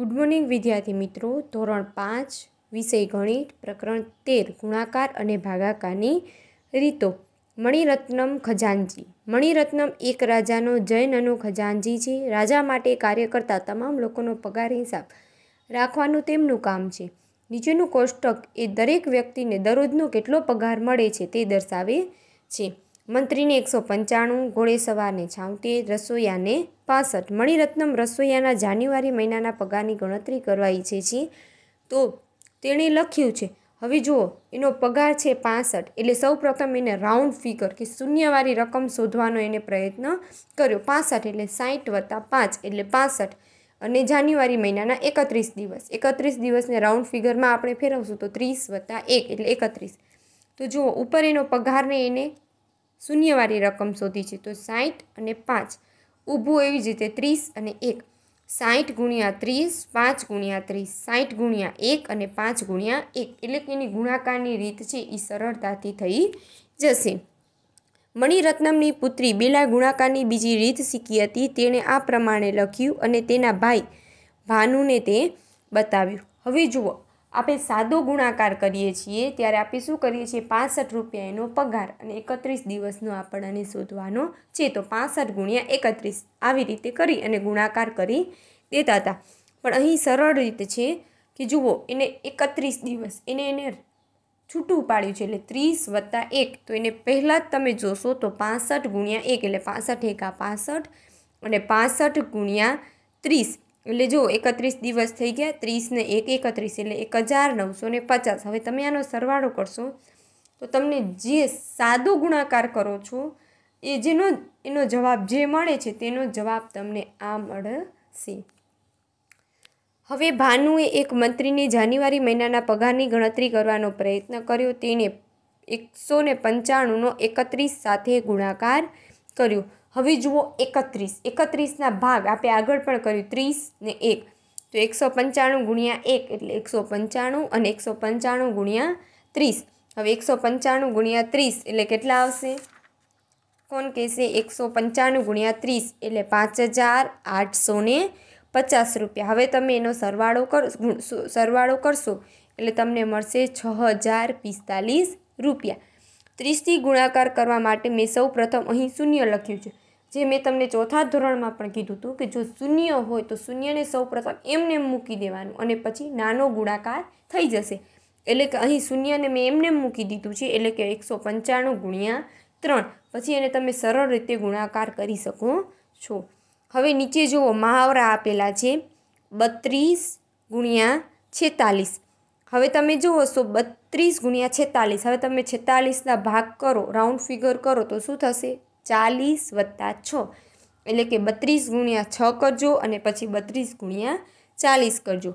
good morning વિદ્યાર્થી મિત્રો ધોરણ પાંચ વિષય ગણિત પ્રકરણ તેર ગુણાકાર અને ભાગાકારની રીતો મણિરત્નમ ખજાનજી મણિરત્નમ એક રાજાનો જૈનનો ખજાનજી છે રાજા માટે કાર્ય કરતા તમામ લોકોનો પગાર હિસાબ રાખવાનું તેમનું કામ છે નીચેનું કોષ્ટક એ દરેક વ્યક્તિને દરરોજનો કેટલો પગાર મળે છે તે દર્શાવે છે મંત્રીને એકસો પંચાણું ઘોડેસવારને છાંવતી રસોઈયાને પાસઠ મણિરત્નમ રસોઈયાના જાન્યુઆરી મહિનાના પગારની ગણતરી કરવા ઈચ્છે છે તો તેણે લખ્યું છે હવે જુઓ એનો પગાર છે પાસઠ એટલે સૌ એને રાઉન્ડ ફિગર કે શૂન્યવારી રકમ શોધવાનો એને પ્રયત્ન કર્યો પાસઠ એટલે સાઠ વત્તા પાંચ એટલે પાસઠ અને જાન્યુઆરી મહિનાના એકત્રીસ દિવસ એકત્રીસ દિવસને રાઉન્ડ ફિગરમાં આપણે ફેરવશું તો ત્રીસ વત્તા એક એટલે એકત્રીસ તો જુઓ ઉપર એનો પગારને એને શૂન્યવાળી રકમ શોધી છે તો સાઠ અને પાંચ ઊભું એવી જ રીતે ત્રીસ અને એક સાઠ ગુણ્યા ત્રીસ પાંચ ગુણ્યા ત્રીસ સાઠ ગુણ્યા એક અને પાંચ ગુણ્યા એક એટલે કે એની ગુણાકારની રીત છે એ સરળતાથી થઈ જશે મણિરત્નમની પુત્રી બેલા ગુણાકારની બીજી રીત શીખી હતી તેણે આ પ્રમાણે લખ્યું અને તેના ભાઈ ભાનુને તે બતાવ્યું હવે જુઓ આપણે સાદો ગુણાકાર કરીએ છીએ ત્યારે આપણે શું કરીએ છીએ પાસઠ રૂપિયા એનો પગાર અને એકત્રીસ દિવસનો આપણને શોધવાનો છે તો પાસઠ ગુણ્યા એકત્રીસ આવી રીતે કરી અને ગુણાકાર કરી દેતા હતા પણ અહીં સરળ રીતે છે કે જુઓ એને એકત્રીસ દિવસ એને એને છૂટું પાડ્યું છે એટલે ત્રીસ વત્તા એક તો એને પહેલાં જ તમે જોશો તો પાસઠ ગુણ્યા એક એટલે પાસઠ એકા પાસઠ અને પાસઠ ગુણ્યા ત્રીસ એટલે જો એકત્રીસ દિવસ થઈ ગયા ત્રીસને એક એકત્રીસ એટલે એક હજાર નવસો ને પચાસ હવે તમે આનો સરવાળો કરશો તો તમને જે સાદો ગુણાકાર કરો છો એ જેનો એનો જવાબ જે મળે છે તેનો જવાબ તમને આ મળશે હવે ભાનુએ એક મંત્રીને જાન્યુઆરી મહિનાના પગારની ગણતરી કરવાનો પ્રયત્ન કર્યો તેને એકસો ને પંચાણુંનો એકત્રીસ સાથે ગુણાકાર કર્યો હવે જુઓ એકત્રીસ એકત્રીસના ભાગ આપણે આગળ પણ કર્યું ત્રીસ ને એક તો એકસો પંચાણું ગુણ્યા એક એટલે એકસો પંચાણું અને એકસો પંચાણું ગુણ્યા ત્રીસ હવે એકસો પંચાણું ગુણ્યા ત્રીસ એટલે કેટલા આવશે કોણ કહેશે એકસો પંચાણું ગુણ્યા ત્રીસ એટલે પાંચ હજાર આઠસો ને પચાસ રૂપિયા હવે તમે એનો સરવાળો કર સરવાળો કરશો એટલે તમને મળશે છ હજાર પિસ્તાલીસ રૂપિયા ત્રીસથી ગુણાકાર કરવા માટે મેં સૌ પ્રથમ અહીં શૂન્ય લખ્યું છે જે મેં તમને ચોથા ધોરણમાં પણ કીધું હતું કે જો શૂન્ય હોય તો શૂન્યને સૌ પ્રથમ એમને મૂકી દેવાનું અને પછી નાનો ગુણાકાર થઈ જશે એટલે કે અહીં શૂન્યને મેં એમને મૂકી દીધું છે એટલે કે એકસો પંચાણું ગુણ્યા ત્રણ પછી એને તમે સરળ રીતે ગુણાકાર કરી શકો છો હવે નીચે જુઓ મહાવરા આપેલા છે બત્રીસ ગુણ્યા છેતાલીસ હવે તમે જુઓ સો બત્રીસ ગુણ્યા છેતાલીસ હવે તમે છેતાલીસના ભાગ કરો રાઉન્ડ ફિગર કરો તો શું થશે ચાલીસ વત્તા છ એટલે કે બત્રીસ ગુણ્યા છ કરજો અને પછી બત્રીસ ગુણ્યા ચાલીસ કરજો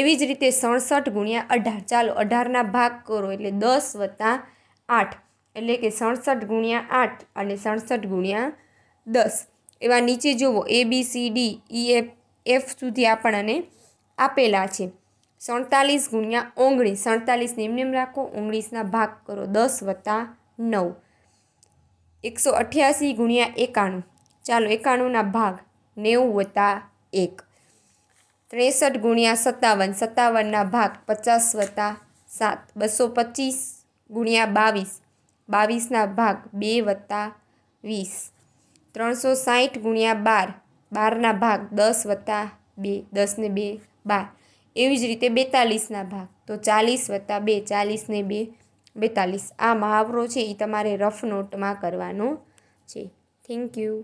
એવી જ રીતે સડસઠ ગુણ્યા અઢાર ચાલો અઢારના ભાગ કરો એટલે દસ વત્તા આઠ એટલે કે સડસઠ ગુણ્યા આઠ અને સડસઠ ગુણ્યા દસ એવા નીચે જુઓ A B C D E F F સુધી આપણને આપેલા છે સડતાલીસ ગુણ્યા ઓગણીસ સડતાલીસ નેમ રાખો ઓગણીસના ભાગ કરો દસ વત્તા નવ એકસો અઠ્યાસી ગુણ્યા એકાણું ચાલો એકાણુંના ભાગ નેવું વત્તા એક ત્રેસઠ ગુણ્યા સત્તાવન સત્તાવનના ભાગ પચાસ વત્તા સાત બસો પચીસ ગુણ્યા બાવીસ બાવીસના ભાગ બે વત્તા વીસ ત્રણસો સાહીઠ ગુણ્યા બાર બારના ભાગ દસ વત્તા બે દસને બે બાર એવી જ રીતે બેતાલીસના ભાગ તો ચાલીસ વત્તા બે ચાલીસને બે બેતાલીસ આ મહાવરો છે એ તમારે રફ નોટમાં કરવાનો છે થેન્ક યુ